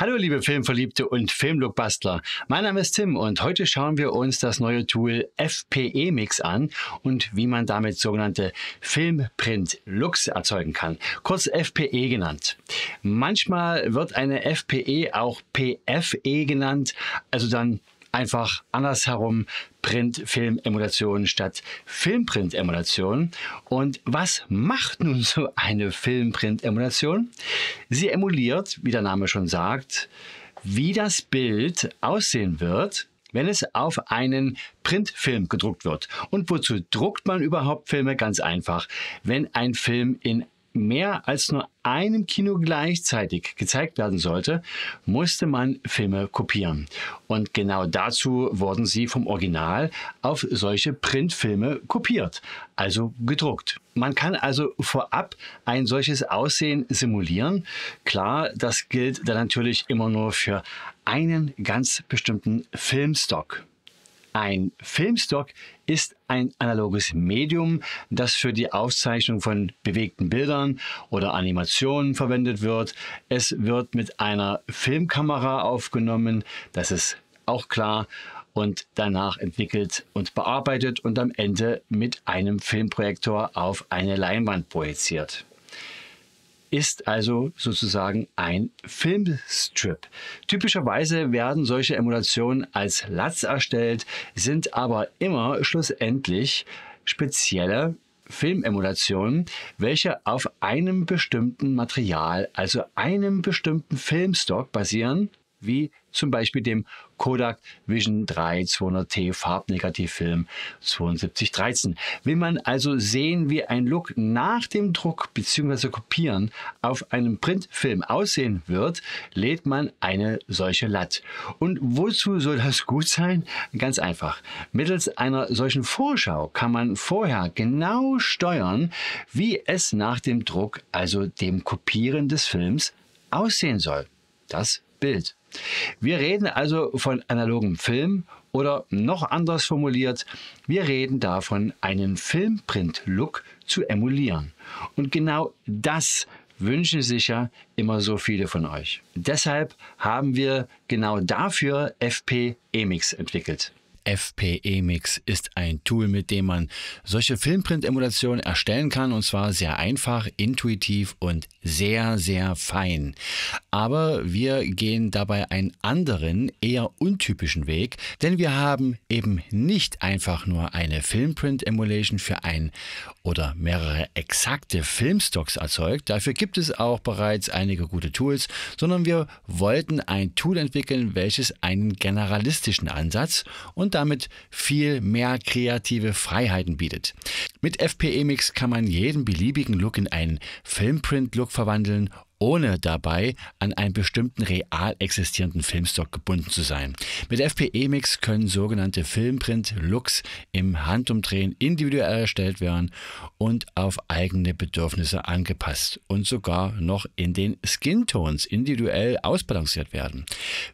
Hallo liebe Filmverliebte und Filmlookbastler. Mein Name ist Tim und heute schauen wir uns das neue Tool FPE Mix an und wie man damit sogenannte Filmprint Looks erzeugen kann, kurz FPE genannt. Manchmal wird eine FPE auch PFE genannt, also dann einfach andersherum Print-Film-Emulation statt Filmprint-Emulation. Und was macht nun so eine Filmprint-Emulation? Sie emuliert, wie der Name schon sagt, wie das Bild aussehen wird, wenn es auf einen Printfilm gedruckt wird. Und wozu druckt man überhaupt Filme? Ganz einfach. Wenn ein Film in mehr als nur einem Kino gleichzeitig gezeigt werden sollte, musste man Filme kopieren. Und genau dazu wurden sie vom Original auf solche Printfilme kopiert, also gedruckt. Man kann also vorab ein solches Aussehen simulieren. Klar, das gilt dann natürlich immer nur für einen ganz bestimmten Filmstock. Ein Filmstock ist ein analoges Medium, das für die Aufzeichnung von bewegten Bildern oder Animationen verwendet wird. Es wird mit einer Filmkamera aufgenommen, das ist auch klar, und danach entwickelt und bearbeitet und am Ende mit einem Filmprojektor auf eine Leinwand projiziert ist also sozusagen ein Filmstrip. Typischerweise werden solche Emulationen als Latz erstellt, sind aber immer schlussendlich spezielle Filmemulationen, welche auf einem bestimmten Material, also einem bestimmten Filmstock basieren wie zum Beispiel dem Kodak Vision 3 200T Farbnegativfilm 7213. Will man also sehen, wie ein Look nach dem Druck bzw. Kopieren auf einem Printfilm aussehen wird, lädt man eine solche LAT. Und wozu soll das gut sein? Ganz einfach. Mittels einer solchen Vorschau kann man vorher genau steuern, wie es nach dem Druck, also dem Kopieren des Films, aussehen soll. Das Bild. Wir reden also von analogem Film oder noch anders formuliert, wir reden davon, einen Filmprint-Look zu emulieren. Und genau das wünschen sich ja immer so viele von euch. Deshalb haben wir genau dafür FP Emix entwickelt. FPE Mix ist ein Tool, mit dem man solche Filmprint-Emulationen erstellen kann und zwar sehr einfach, intuitiv und sehr, sehr fein. Aber wir gehen dabei einen anderen, eher untypischen Weg, denn wir haben eben nicht einfach nur eine Filmprint-Emulation für ein oder mehrere exakte Filmstocks erzeugt. Dafür gibt es auch bereits einige gute Tools, sondern wir wollten ein Tool entwickeln, welches einen generalistischen Ansatz und damit viel mehr kreative Freiheiten bietet. Mit FPE Mix kann man jeden beliebigen Look in einen Filmprint-Look verwandeln ohne dabei an einen bestimmten real existierenden Filmstock gebunden zu sein. Mit FPE-Mix können sogenannte Filmprint-Looks im Handumdrehen individuell erstellt werden und auf eigene Bedürfnisse angepasst und sogar noch in den Skin-Tones individuell ausbalanciert werden.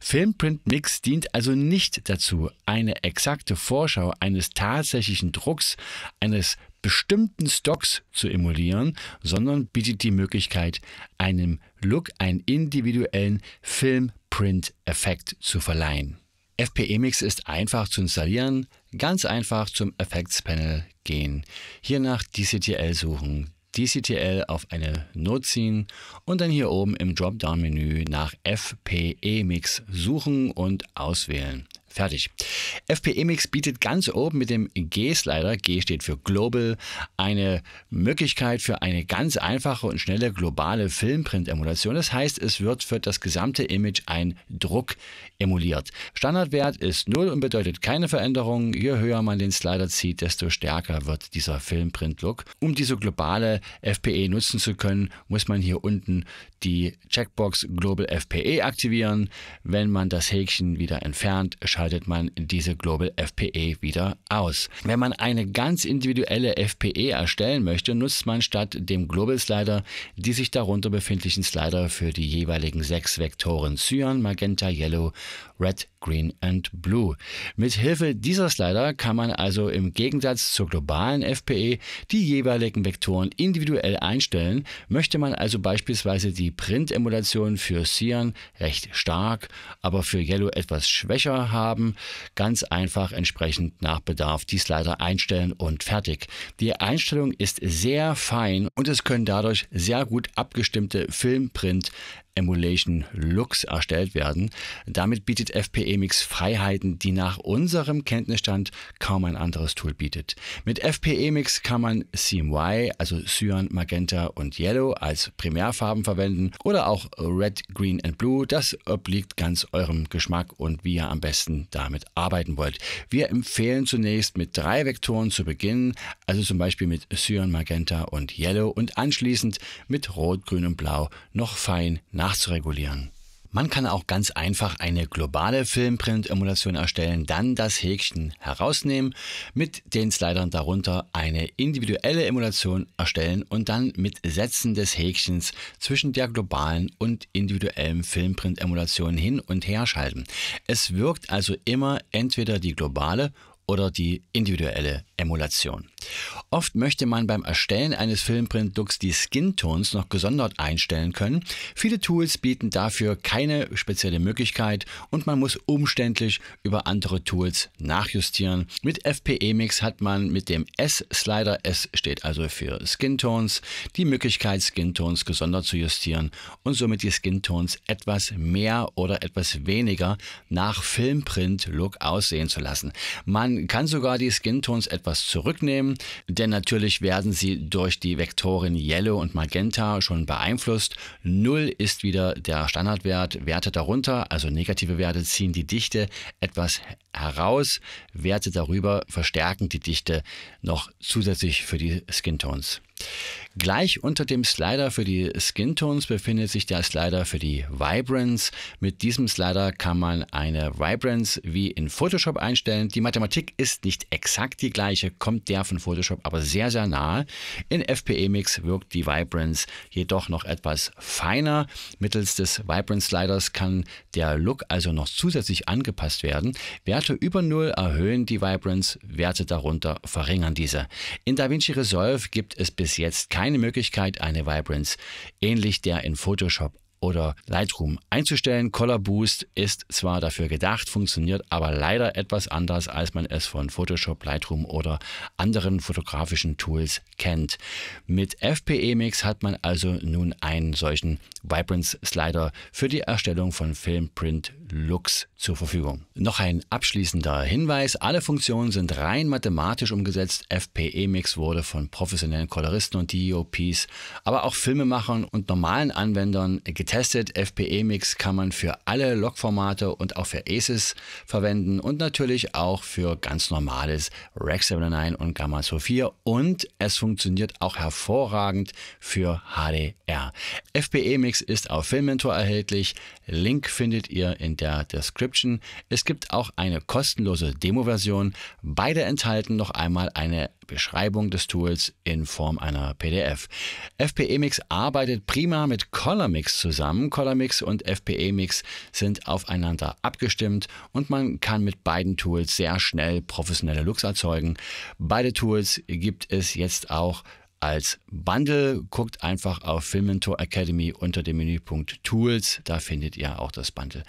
Filmprint-Mix dient also nicht dazu, eine exakte Vorschau eines tatsächlichen Drucks eines bestimmten Stocks zu emulieren, sondern bietet die Möglichkeit, einem Look einen individuellen Filmprint-Effekt zu verleihen. FPEMix ist einfach zu installieren, ganz einfach zum Effects Panel gehen, hier nach DCTL suchen, DCTL auf eine Not ziehen und dann hier oben im Dropdown-Menü nach FPEMix suchen und auswählen. Fertig. FPEMix bietet ganz oben mit dem G-Slider, G steht für Global, eine Möglichkeit für eine ganz einfache und schnelle globale Filmprint-Emulation. Das heißt, es wird für das gesamte Image ein Druck emuliert. Standardwert ist 0 und bedeutet keine Veränderung. Je höher man den Slider zieht, desto stärker wird dieser Filmprint-Look. Um diese globale FPE nutzen zu können, muss man hier unten die Checkbox Global FPE aktivieren. Wenn man das Häkchen wieder entfernt, schaltet schaltet man diese Global FPE wieder aus. Wenn man eine ganz individuelle FPE erstellen möchte, nutzt man statt dem Global Slider die sich darunter befindlichen Slider für die jeweiligen sechs Vektoren Cyan, Magenta, Yellow, Red, Green and Blue. Mit Hilfe dieser Slider kann man also im Gegensatz zur globalen FPE die jeweiligen Vektoren individuell einstellen. Möchte man also beispielsweise die Print-Emulation für Cyan recht stark, aber für Yellow etwas schwächer haben, ganz einfach entsprechend nach Bedarf die Slider einstellen und fertig. Die Einstellung ist sehr fein und es können dadurch sehr gut abgestimmte Filmprint Print, Emulation Looks erstellt werden. Damit bietet FPE Mix Freiheiten, die nach unserem Kenntnisstand kaum ein anderes Tool bietet. Mit FPE Mix kann man CMY, also Cyan, Magenta und Yellow als Primärfarben verwenden oder auch Red, Green and Blue. Das obliegt ganz eurem Geschmack und wie ihr am besten damit arbeiten wollt. Wir empfehlen zunächst mit drei Vektoren zu beginnen, also zum Beispiel mit Cyan, Magenta und Yellow und anschließend mit Rot, Grün und Blau noch fein nach nachzuregulieren. Man kann auch ganz einfach eine globale Filmprint-Emulation erstellen, dann das Häkchen herausnehmen, mit den Slidern darunter eine individuelle Emulation erstellen und dann mit Sätzen des Häkchens zwischen der globalen und individuellen Filmprint-Emulation hin und her schalten. Es wirkt also immer entweder die globale oder die individuelle Emulation. Oft möchte man beim Erstellen eines Filmprodukts die Skin-Tones noch gesondert einstellen können. Viele Tools bieten dafür keine spezielle Möglichkeit und man muss umständlich über andere Tools nachjustieren. Mit FPE Mix hat man mit dem S-Slider, S steht also für Skin-Tones, die Möglichkeit, Skin-Tones gesondert zu justieren und somit die Skin-Tones etwas mehr oder etwas weniger nach Filmprint-Look aussehen zu lassen. Man kann sogar die Skin-Tones etwas zurücknehmen denn natürlich werden sie durch die Vektoren Yellow und Magenta schon beeinflusst. 0 ist wieder der Standardwert, Werte darunter, also negative Werte ziehen die Dichte etwas heraus, Werte darüber verstärken die Dichte noch zusätzlich für die Skintones. Gleich unter dem Slider für die Skintones befindet sich der Slider für die Vibrance. Mit diesem Slider kann man eine Vibrance wie in Photoshop einstellen. Die Mathematik ist nicht exakt die gleiche, kommt der von Photoshop aber sehr, sehr nahe. In FPE-Mix wirkt die Vibrance jedoch noch etwas feiner. Mittels des Vibrance Sliders kann der Look also noch zusätzlich angepasst werden. Werte über 0 erhöhen die Vibrance, Werte darunter verringern diese. In DaVinci Resolve gibt es bis bis jetzt keine Möglichkeit, eine Vibrance ähnlich der in Photoshop oder Lightroom einzustellen. Color Boost ist zwar dafür gedacht, funktioniert aber leider etwas anders, als man es von Photoshop, Lightroom oder anderen fotografischen Tools kennt. Mit FPE-Mix hat man also nun einen solchen Vibrance Slider für die Erstellung von Filmprint Looks zur Verfügung. Noch ein abschließender Hinweis, alle Funktionen sind rein mathematisch umgesetzt. FPE-Mix wurde von professionellen Coloristen und DOPs, aber auch Filmemachern und normalen Anwendern getestet getestet. FPE-Mix kann man für alle Log-Formate und auch für ACES verwenden und natürlich auch für ganz normales Rack 79 und Gamma Soul 4 und es funktioniert auch hervorragend für HDR. FPE-Mix ist auf Filmmentor erhältlich. Link findet ihr in der Description. Es gibt auch eine kostenlose Demo-Version. Beide enthalten noch einmal eine Beschreibung des Tools in Form einer PDF. FPE-Mix arbeitet prima mit Colormix zusammen. Colormix und FPE-Mix sind aufeinander abgestimmt und man kann mit beiden Tools sehr schnell professionelle Looks erzeugen. Beide Tools gibt es jetzt auch als Bundle. Guckt einfach auf Filmentor Academy unter dem Menüpunkt Tools. Da findet ihr auch das Bundle.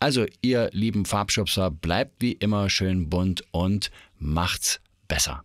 Also, ihr lieben Farbschubser, bleibt wie immer schön bunt und macht's besser.